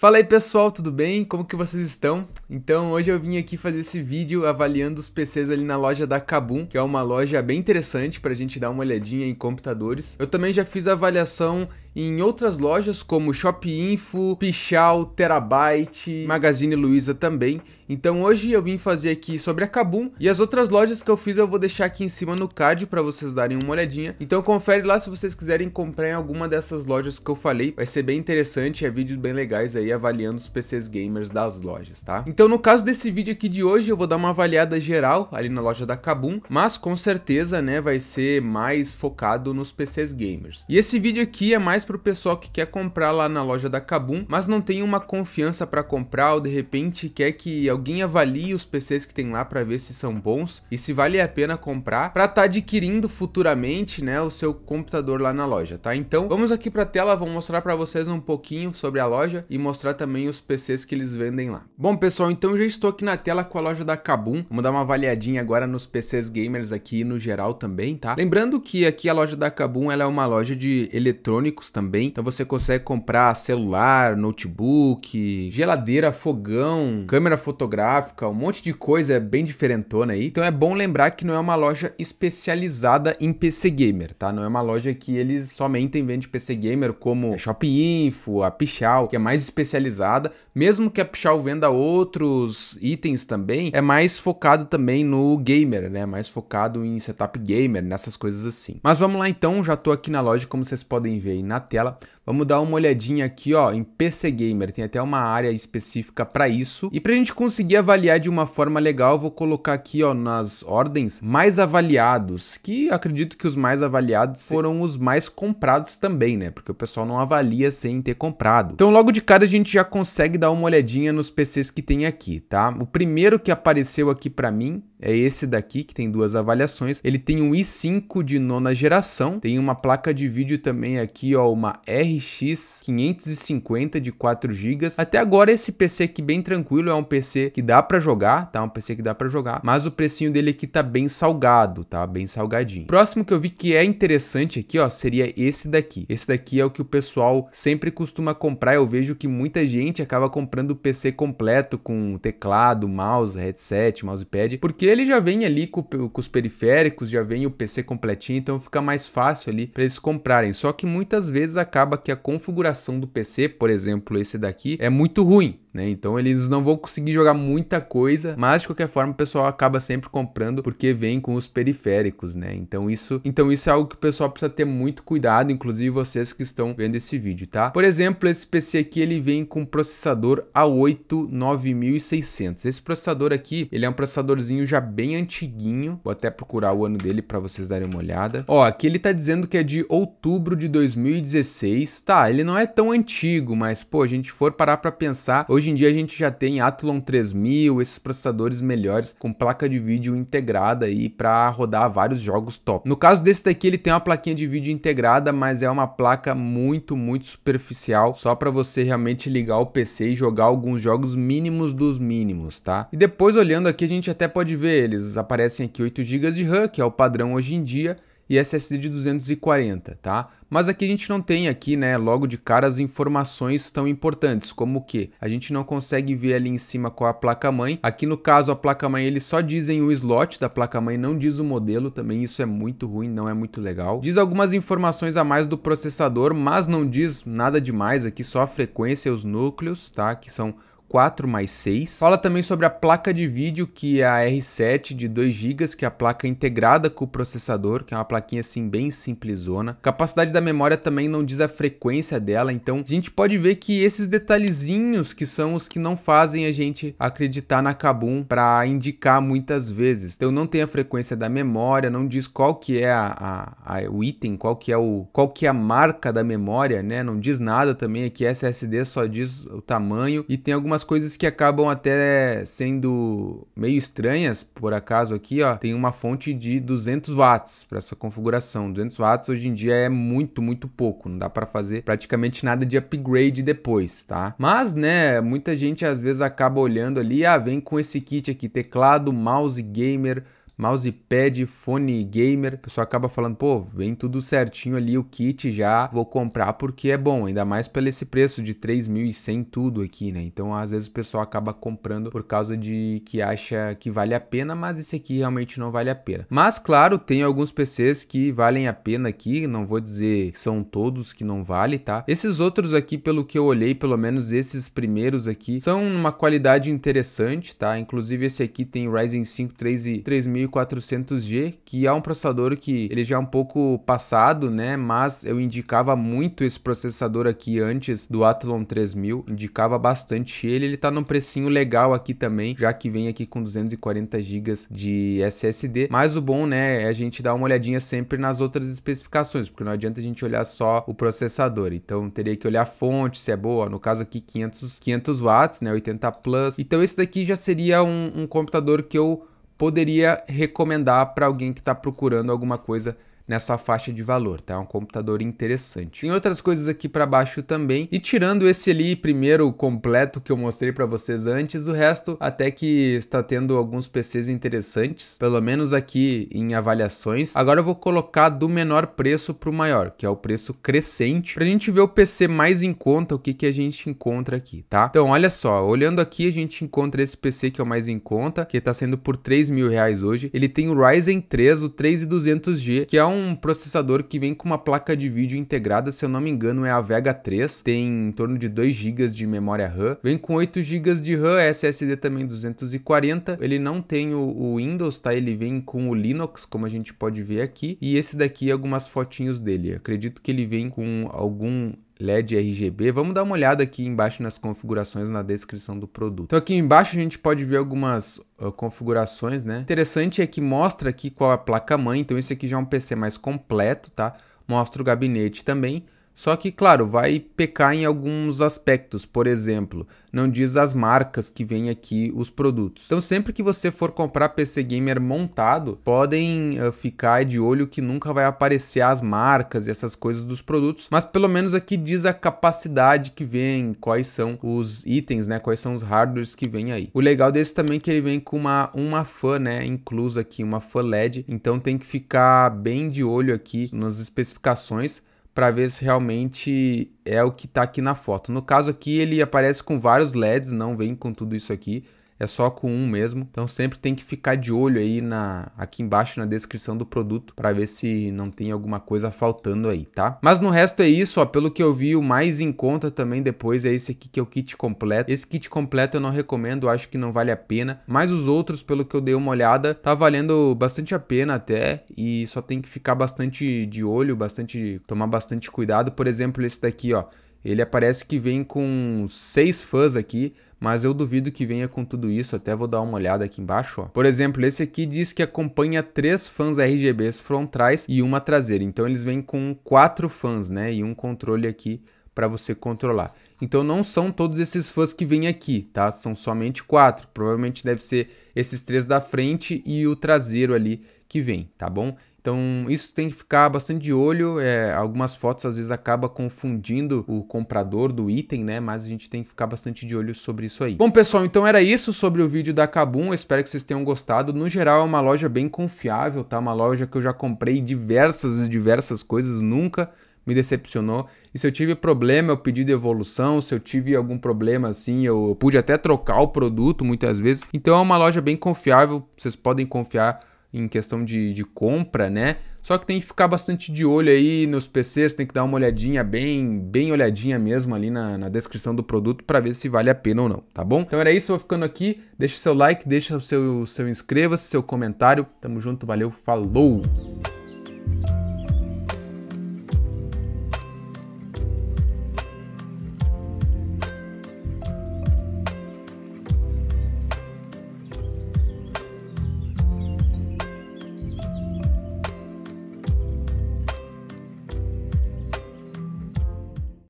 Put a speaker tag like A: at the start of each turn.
A: Fala aí pessoal, tudo bem? Como que vocês estão? Então hoje eu vim aqui fazer esse vídeo avaliando os PCs ali na loja da Kabum, que é uma loja bem interessante pra gente dar uma olhadinha em computadores. Eu também já fiz avaliação em outras lojas como Shopinfo, Pichal, Terabyte, Magazine Luiza também. Então hoje eu vim fazer aqui sobre a Kabum e as outras lojas que eu fiz eu vou deixar aqui em cima no card para vocês darem uma olhadinha. Então confere lá se vocês quiserem comprar em alguma dessas lojas que eu falei. Vai ser bem interessante, é vídeos bem legais aí avaliando os PCs gamers das lojas, tá? Então no caso desse vídeo aqui de hoje eu vou dar uma avaliada geral ali na loja da Kabum, mas com certeza né, vai ser mais focado nos PCs gamers. E esse vídeo aqui é mais pro pessoal que quer comprar lá na loja da Kabum, mas não tem uma confiança para comprar ou de repente quer que alguém avalie os PCs que tem lá para ver se são bons e se vale a pena comprar para estar tá adquirindo futuramente né, o seu computador lá na loja, tá? Então vamos aqui para a tela, vou mostrar para vocês um pouquinho sobre a loja e mostrar também os PCs que eles vendem lá. Bom pessoal, pessoal, então já estou aqui na tela com a loja da Kabum. Vamos dar uma avaliadinha agora nos PCs gamers aqui no geral também, tá? Lembrando que aqui a loja da Kabum ela é uma loja de eletrônicos também. Então você consegue comprar celular, notebook, geladeira, fogão, câmera fotográfica, um monte de coisa é bem diferentona aí. Então é bom lembrar que não é uma loja especializada em PC gamer, tá? Não é uma loja que eles somente vendem PC gamer como Shop Info, a Pichal, que é mais especializada, mesmo que a Pichal venda outro outros itens também, é mais focado também no gamer, né? Mais focado em setup gamer, nessas coisas assim. Mas vamos lá então, já tô aqui na loja, como vocês podem ver aí na tela. Vamos dar uma olhadinha aqui, ó, em PC Gamer, tem até uma área específica para isso. E para a gente conseguir avaliar de uma forma legal, vou colocar aqui, ó, nas ordens mais avaliados, que acredito que os mais avaliados foram os mais comprados também, né? Porque o pessoal não avalia sem ter comprado. Então, logo de cara a gente já consegue dar uma olhadinha nos PCs que tem aqui, tá? O primeiro que apareceu aqui para mim é esse daqui que tem duas avaliações. Ele tem um i5 de nona geração, tem uma placa de vídeo também aqui, ó, uma RX 550 de 4 GB. Até agora esse PC aqui bem tranquilo, é um PC que dá para jogar, tá? Um PC que dá para jogar, mas o precinho dele aqui tá bem salgado, tá? Bem salgadinho. Próximo que eu vi que é interessante aqui, ó, seria esse daqui. Esse daqui é o que o pessoal sempre costuma comprar. Eu vejo que muita gente acaba comprando o PC completo com teclado, mouse, headset, mousepad, porque ele já vem ali com, com, os periféricos, já vem o PC completinho, então fica mais fácil ali para eles comprarem. Só que muitas vezes acaba que a configuração do PC, por exemplo, esse daqui, é muito ruim né? Então eles não vão conseguir jogar muita coisa, mas de qualquer forma o pessoal acaba sempre comprando porque vem com os periféricos, né? Então isso, então isso é algo que o pessoal precisa ter muito cuidado, inclusive vocês que estão vendo esse vídeo, tá? Por exemplo, esse PC aqui ele vem com processador A8 9600. Esse processador aqui, ele é um processadorzinho já bem antiguinho. Vou até procurar o ano dele para vocês darem uma olhada. Ó, aqui ele tá dizendo que é de outubro de 2016. Tá, ele não é tão antigo, mas pô, a gente for parar para pensar, hoje Hoje em dia a gente já tem Athlon 3000, esses processadores melhores com placa de vídeo integrada aí para rodar vários jogos top. No caso desse daqui ele tem uma plaquinha de vídeo integrada, mas é uma placa muito, muito superficial, só para você realmente ligar o PC e jogar alguns jogos mínimos dos mínimos, tá? E depois olhando aqui a gente até pode ver, eles aparecem aqui 8 GB de RAM, que é o padrão hoje em dia, e SSD de 240, tá? Mas aqui a gente não tem aqui, né, logo de cara as informações tão importantes, como que a gente não consegue ver ali em cima qual a placa-mãe. Aqui no caso a placa-mãe eles só dizem o slot da placa-mãe, não diz o modelo também, isso é muito ruim, não é muito legal. Diz algumas informações a mais do processador, mas não diz nada demais aqui, só a frequência e os núcleos, tá? Que são 4 mais 6. Fala também sobre a placa de vídeo, que é a R7 de 2 GB, que é a placa integrada com o processador, que é uma plaquinha assim bem simplesona. Capacidade da memória também não diz a frequência dela, então a gente pode ver que esses detalhezinhos que são os que não fazem a gente acreditar na Kabum para indicar muitas vezes. Então não tem a frequência da memória, não diz qual que é a, a, a, o item, qual que é o qual que é a marca da memória, né? Não diz nada também aqui SSD só diz o tamanho e tem algumas algumas coisas que acabam até sendo meio estranhas, por acaso aqui, ó, tem uma fonte de 200 watts para essa configuração. 200 watts hoje em dia é muito, muito pouco, não dá para fazer praticamente nada de upgrade depois, tá? Mas, né, muita gente às vezes acaba olhando ali, ah, vem com esse kit aqui, teclado, mouse gamer, mousepad, fone gamer. O pessoal acaba falando, pô, vem tudo certinho ali, o kit já vou comprar porque é bom, ainda mais pelo esse preço de 3.100 tudo aqui, né? Então, às vezes o pessoal acaba comprando por causa de que acha que vale a pena, mas esse aqui realmente não vale a pena. Mas claro, tem alguns PCs que valem a pena aqui, não vou dizer que são todos que não vale, tá? Esses outros aqui, pelo que eu olhei, pelo menos esses primeiros aqui, são uma qualidade interessante, tá? Inclusive esse aqui tem Ryzen 5 3 e 3.000 1400G, que é um processador que ele já é um pouco passado, né? Mas eu indicava muito esse processador aqui antes do Athlon 3000, indicava bastante ele. Ele tá num precinho legal aqui também, já que vem aqui com 240 GB de SSD. Mas o bom, né, é a gente dar uma olhadinha sempre nas outras especificações, porque não adianta a gente olhar só o processador. Então teria que olhar a fonte, se é boa, no caso aqui 500, 500 watts, né, 80 plus. Então esse daqui já seria um, um computador que eu poderia recomendar para alguém que está procurando alguma coisa nessa faixa de valor, tá? É um computador interessante. Tem outras coisas aqui para baixo também. E tirando esse ali primeiro completo que eu mostrei para vocês antes, o resto até que está tendo alguns PCs interessantes, pelo menos aqui em avaliações. Agora eu vou colocar do menor preço para o maior, que é o preço crescente, para a gente ver o PC mais em conta, o que que a gente encontra aqui, tá? Então, olha só, olhando aqui a gente encontra esse PC que é o mais em conta, que está sendo por 3 mil reais hoje. Ele tem o Ryzen 3, o 3200G, que é um um processador que vem com uma placa de vídeo integrada, se eu não me engano é a Vega 3, tem em torno de 2 GB de memória RAM, vem com 8 GB de RAM, é SSD também 240, ele não tem o, o Windows, tá? Ele vem com o Linux, como a gente pode ver aqui, e esse daqui é algumas fotinhos dele. acredito que ele vem com algum LED RGB. Vamos dar uma olhada aqui embaixo nas configurações na descrição do produto. Então aqui embaixo a gente pode ver algumas eh, configurações, né? Interessante é que mostra aqui qual é a placa-mãe, então esse aqui já é um PC mais completo, tá? Mostra o gabinete também. Só que, claro, vai pecar em alguns aspectos. Por exemplo, não diz as marcas que vem aqui os produtos. Então, sempre que você for comprar PC Gamer montado, podem uh, ficar de olho que nunca vai aparecer as marcas e essas coisas dos produtos. Mas pelo menos aqui diz a capacidade que vem, quais são os itens, né? Quais são os hardwares que vem aí. O legal desse também é que ele vem com uma, uma fan, né? Inclusa aqui, uma fan LED. Então tem que ficar bem de olho aqui nas especificações para ver se realmente é o que está aqui na foto. No caso aqui, ele aparece com vários LEDs, não vem com tudo isso aqui é só com um mesmo. Então sempre tem que ficar de olho aí na aqui embaixo na descrição do produto para ver se não tem alguma coisa faltando aí, tá? Mas no resto é isso, ó, pelo que eu vi, o mais em conta também depois é esse aqui que é o kit completo. Esse kit completo eu não recomendo, acho que não vale a pena, mas os outros, pelo que eu dei uma olhada, tá valendo bastante a pena até e só tem que ficar bastante de olho, bastante tomar bastante cuidado. Por exemplo, esse daqui, ó, ele aparece que vem com seis fãs aqui, mas eu duvido que venha com tudo isso, até vou dar uma olhada aqui embaixo. Ó. Por exemplo, esse aqui diz que acompanha três fãs RGBs frontais e uma traseira, então eles vêm com quatro fãs né, e um controle aqui para você controlar. Então não são todos esses fãs que vêm aqui, tá? São somente quatro. Provavelmente deve ser esses três da frente e o traseiro ali que vem, tá bom? Então isso tem que ficar bastante de olho. É, algumas fotos às vezes acaba confundindo o comprador do item, né? Mas a gente tem que ficar bastante de olho sobre isso aí. Bom pessoal, então era isso sobre o vídeo da Kabum. espero que vocês tenham gostado. No geral é uma loja bem confiável, tá? Uma loja que eu já comprei diversas e diversas coisas, nunca me decepcionou. E se eu tive problema, eu pedi devolução. Se eu tive algum problema assim, eu pude até trocar o produto muitas vezes. Então é uma loja bem confiável. Vocês podem confiar em questão de, de compra, né? Só que tem que ficar bastante de olho aí nos PCs, tem que dar uma olhadinha bem, bem olhadinha mesmo ali na, na descrição do produto para ver se vale a pena ou não, tá bom? Então era isso, vou ficando aqui. Deixa o seu like, deixa o seu, seu inscreva-se, seu comentário. Tamo junto, valeu, falou!